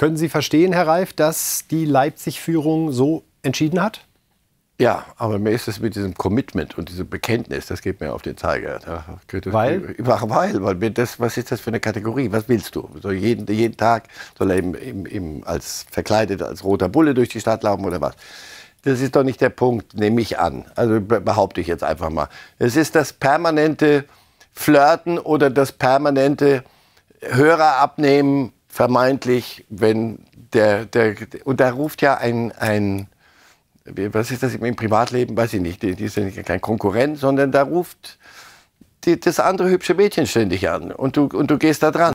Können Sie verstehen, Herr Reif, dass die Leipzig-Führung so entschieden hat? Ja, aber mir ist es mit diesem Commitment und diesem Bekenntnis, das geht mir auf den Zeiger. weil? weil, weil das, was ist das für eine Kategorie? Was willst du? So jeden, jeden Tag soll er im, im, im, als verkleidet als roter Bulle durch die Stadt laufen oder was? Das ist doch nicht der Punkt, nehme ich an. Also behaupte ich jetzt einfach mal. Es ist das permanente Flirten oder das permanente Hörer abnehmen vermeintlich, wenn der, der und da ruft ja ein, ein was ist das im Privatleben, weiß ich nicht, die, die sind kein Konkurrent, sondern da ruft die, das andere hübsche Mädchen ständig an und du, und du gehst da dran.